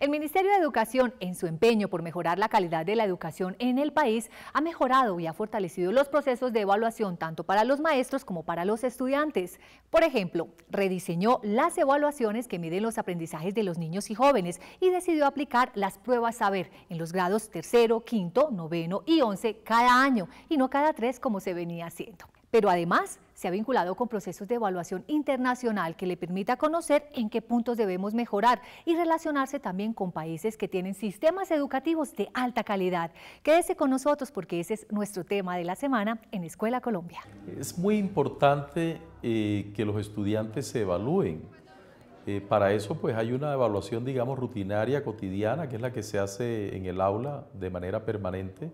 El Ministerio de Educación, en su empeño por mejorar la calidad de la educación en el país, ha mejorado y ha fortalecido los procesos de evaluación tanto para los maestros como para los estudiantes. Por ejemplo, rediseñó las evaluaciones que miden los aprendizajes de los niños y jóvenes y decidió aplicar las pruebas saber en los grados tercero, quinto, noveno y once cada año y no cada tres como se venía haciendo pero además se ha vinculado con procesos de evaluación internacional que le permita conocer en qué puntos debemos mejorar y relacionarse también con países que tienen sistemas educativos de alta calidad. Quédese con nosotros porque ese es nuestro tema de la semana en Escuela Colombia. Es muy importante eh, que los estudiantes se evalúen. Eh, para eso pues hay una evaluación digamos rutinaria, cotidiana, que es la que se hace en el aula de manera permanente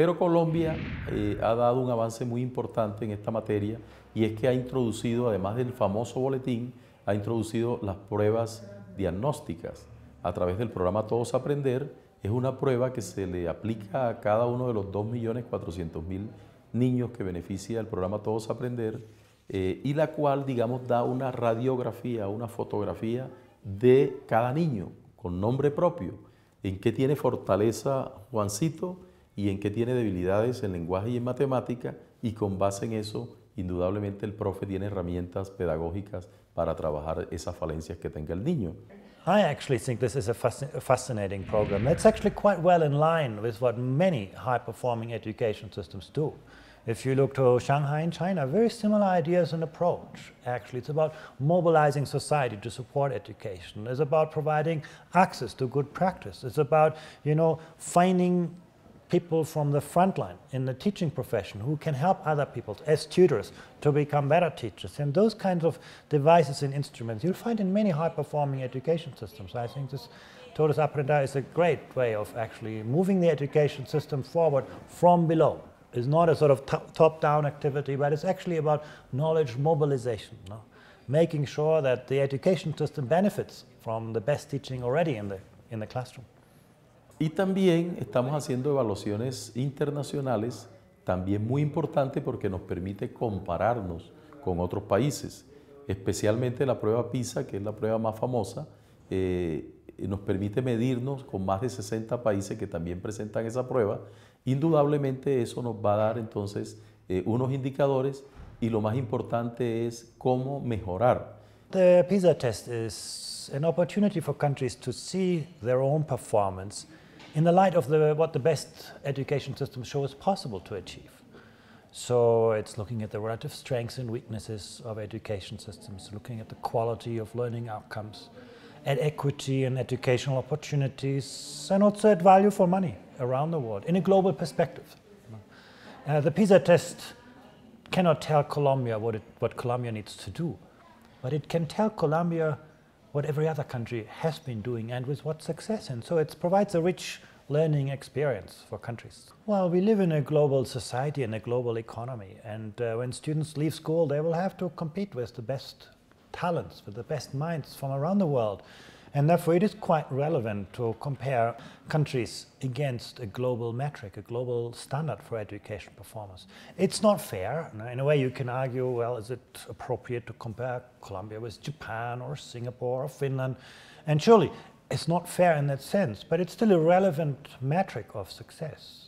pero Colombia eh, ha dado un avance muy importante en esta materia y es que ha introducido, además del famoso boletín, ha introducido las pruebas diagnósticas a través del programa Todos Aprender. Es una prueba que se le aplica a cada uno de los 2.400.000 niños que beneficia el programa Todos Aprender eh, y la cual, digamos, da una radiografía, una fotografía de cada niño con nombre propio, en qué tiene fortaleza Juancito y en qué tiene debilidades en lenguaje y en matemática y con base en eso, indudablemente el profe tiene herramientas pedagógicas para trabajar esas falencias que tenga el niño. I actually think this is a fascinating program. It's actually quite well in line with what many high-performing education systems do. If you look to Shanghai in China, very similar ideas and approach. Actually, it's about mobilizing society to support education. It's about providing access to good practice. It's about, you know, finding people from the front line in the teaching profession who can help other people as tutors to become better teachers. And those kinds of devices and instruments you'll find in many high-performing education systems. I think this TOTUS Aprenda is a great way of actually moving the education system forward from below. It's not a sort of top-down activity, but it's actually about knowledge mobilization. No? Making sure that the education system benefits from the best teaching already in the, in the classroom. Y también estamos haciendo evaluaciones internacionales, también muy importante porque nos permite compararnos con otros países, especialmente la prueba PISA, que es la prueba más famosa, eh, nos permite medirnos con más de 60 países que también presentan esa prueba. Indudablemente eso nos va a dar entonces eh, unos indicadores y lo más importante es cómo mejorar. The PISA test is an opportunity for countries to see their own performance in the light of the, what the best education systems show is possible to achieve. So it's looking at the relative strengths and weaknesses of education systems, looking at the quality of learning outcomes, at equity and educational opportunities, and also at value for money around the world in a global perspective. Uh, the PISA test cannot tell Colombia what, it, what Colombia needs to do, but it can tell Colombia what every other country has been doing and with what success. And so it provides a rich learning experience for countries. Well, we live in a global society and a global economy. And uh, when students leave school, they will have to compete with the best talents, with the best minds from around the world. And therefore, it is quite relevant to compare countries against a global metric, a global standard for education performance. It's not fair. In a way, you can argue well, is it appropriate to compare Colombia with Japan or Singapore or Finland? And surely it's not fair in that sense, but it's still a relevant metric of success.